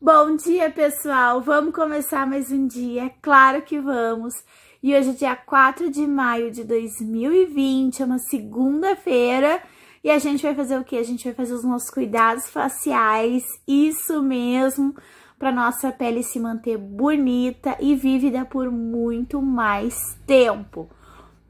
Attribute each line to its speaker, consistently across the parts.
Speaker 1: Bom dia, pessoal! Vamos começar mais um dia? É claro que vamos! E hoje é dia 4 de maio de 2020, é uma segunda-feira, e a gente vai fazer o quê? A gente vai fazer os nossos cuidados faciais, isso mesmo, para nossa pele se manter bonita e vívida por muito mais tempo.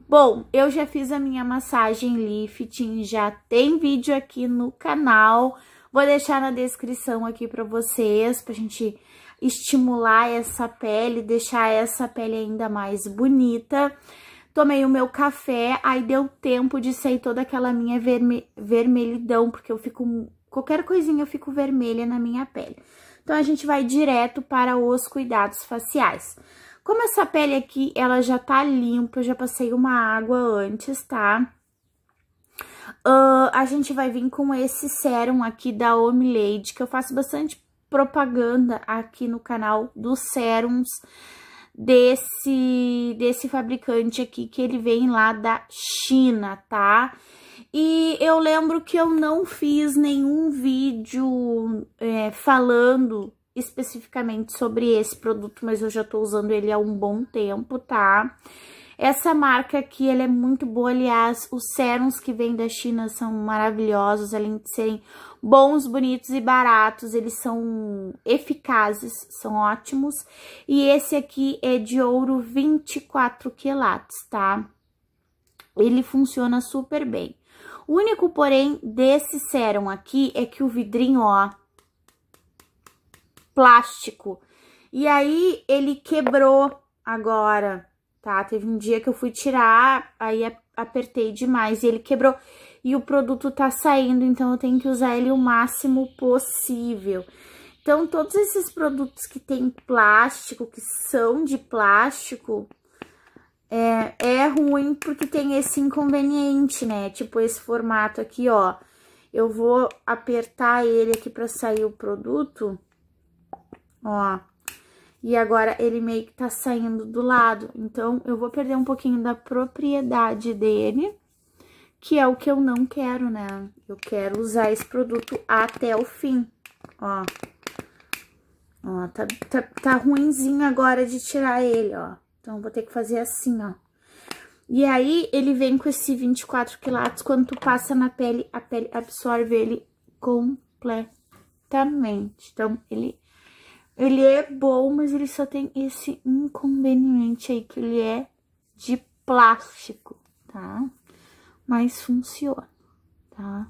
Speaker 1: Bom, eu já fiz a minha massagem lifting, já tem vídeo aqui no canal, Vou deixar na descrição aqui para vocês, pra gente estimular essa pele, deixar essa pele ainda mais bonita. Tomei o meu café, aí deu tempo de sair toda aquela minha verme vermelhidão, porque eu fico... Qualquer coisinha eu fico vermelha na minha pele. Então, a gente vai direto para os cuidados faciais. Como essa pele aqui, ela já tá limpa, eu já passei uma água antes, tá? Uh, a gente vai vir com esse sérum aqui da Omilade, que eu faço bastante propaganda aqui no canal dos sérums desse, desse fabricante aqui, que ele vem lá da China, tá? E eu lembro que eu não fiz nenhum vídeo é, falando especificamente sobre esse produto, mas eu já tô usando ele há um bom tempo, tá? Tá? Essa marca aqui, ela é muito boa, aliás, os serums que vêm da China são maravilhosos, além de serem bons, bonitos e baratos, eles são eficazes, são ótimos. E esse aqui é de ouro 24 quilates, tá? Ele funciona super bem. O único, porém, desse sérum aqui é que o vidrinho, ó, plástico. E aí, ele quebrou agora tá? Teve um dia que eu fui tirar, aí apertei demais e ele quebrou. E o produto tá saindo, então eu tenho que usar ele o máximo possível. Então, todos esses produtos que tem plástico, que são de plástico, é, é ruim porque tem esse inconveniente, né? Tipo esse formato aqui, ó. Eu vou apertar ele aqui pra sair o produto, ó e agora ele meio que tá saindo do lado. Então, eu vou perder um pouquinho da propriedade dele, que é o que eu não quero, né? Eu quero usar esse produto até o fim, ó. Ó, tá, tá, tá ruimzinho agora de tirar ele, ó. Então, vou ter que fazer assim, ó. E aí, ele vem com esse 24 quilates, quando tu passa na pele, a pele absorve ele completamente. Então, ele ele é bom, mas ele só tem esse inconveniente aí, que ele é de plástico, tá? Mas funciona, tá?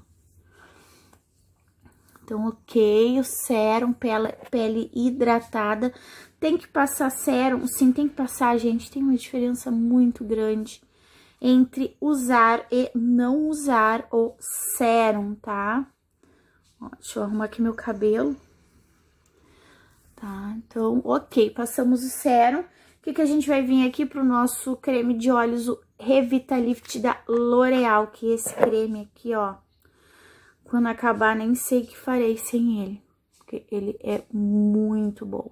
Speaker 1: Então, ok, o sérum, pele, pele hidratada. Tem que passar sérum? Sim, tem que passar, gente. Tem uma diferença muito grande entre usar e não usar o sérum, tá? Ó, deixa eu arrumar aqui meu cabelo tá? Então, ok, passamos o sérum. O que, que a gente vai vir aqui pro nosso creme de olhos, o Revitalift da L'Oreal, que é esse creme aqui, ó, quando acabar, nem sei o que farei sem ele, porque ele é muito bom.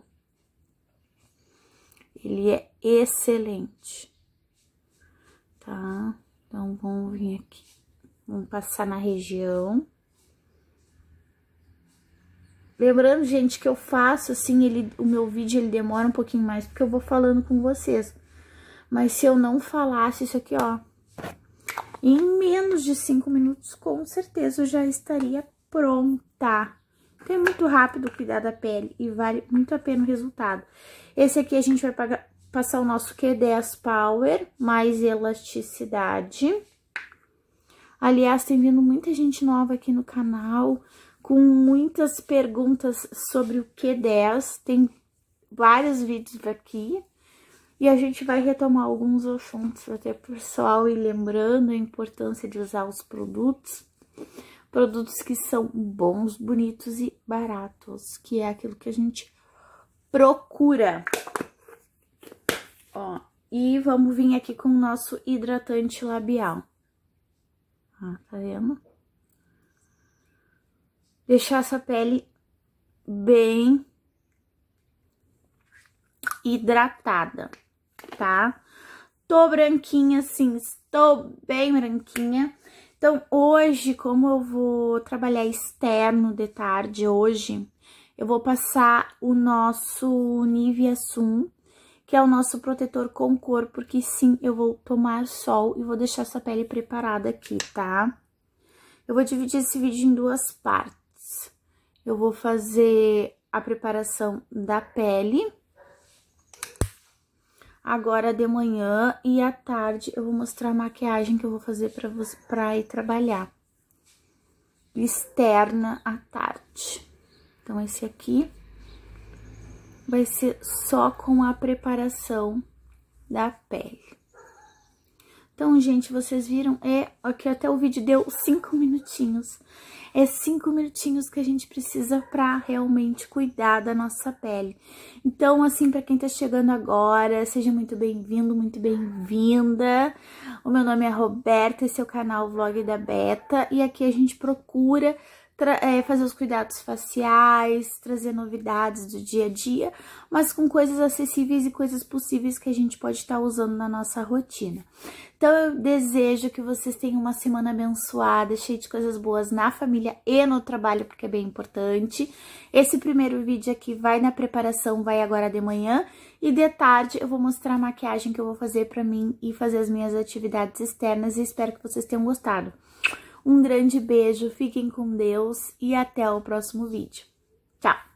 Speaker 1: Ele é excelente, tá? Então, vamos vir aqui, vamos passar na região. Lembrando, gente, que eu faço assim, ele, o meu vídeo ele demora um pouquinho mais porque eu vou falando com vocês. Mas se eu não falasse isso aqui, ó, em menos de 5 minutos, com certeza eu já estaria pronta. Então é muito rápido cuidar da pele e vale muito a pena o resultado. Esse aqui a gente vai pagar, passar o nosso Q10 Power, mais elasticidade. Aliás, tem vindo muita gente nova aqui no canal com muitas perguntas sobre o Q10, tem vários vídeos aqui. E a gente vai retomar alguns assuntos até pessoal e lembrando a importância de usar os produtos, produtos que são bons, bonitos e baratos, que é aquilo que a gente procura. Ó, e vamos vir aqui com o nosso hidratante labial. Ah, tá vendo? deixar essa pele bem hidratada, tá? Tô branquinha, sim, estou bem branquinha. Então, hoje, como eu vou trabalhar externo de tarde hoje, eu vou passar o nosso Nivea Sun, que é o nosso protetor com cor, porque sim, eu vou tomar sol e vou deixar essa pele preparada aqui, tá? Eu vou dividir esse vídeo em duas partes eu vou fazer a preparação da pele. Agora de manhã e à tarde eu vou mostrar a maquiagem que eu vou fazer para você, ir trabalhar. Externa à tarde. Então, esse aqui vai ser só com a preparação da pele. Então, gente, vocês viram? É, aqui até o vídeo deu cinco minutinhos é cinco minutinhos que a gente precisa para realmente cuidar da nossa pele. Então, assim, para quem está chegando agora, seja muito bem-vindo, muito bem-vinda. O meu nome é Roberta, esse é o canal Vlog da Beta e aqui a gente procura é, fazer os cuidados faciais, trazer novidades do dia a dia, mas com coisas acessíveis e coisas possíveis que a gente pode estar tá usando na nossa rotina. Então eu desejo que vocês tenham uma semana abençoada, cheia de coisas boas na família e no trabalho, porque é bem importante. Esse primeiro vídeo aqui vai na preparação, vai agora de manhã, e de tarde eu vou mostrar a maquiagem que eu vou fazer para mim e fazer as minhas atividades externas e espero que vocês tenham gostado. Um grande beijo, fiquem com Deus e até o próximo vídeo. Tchau!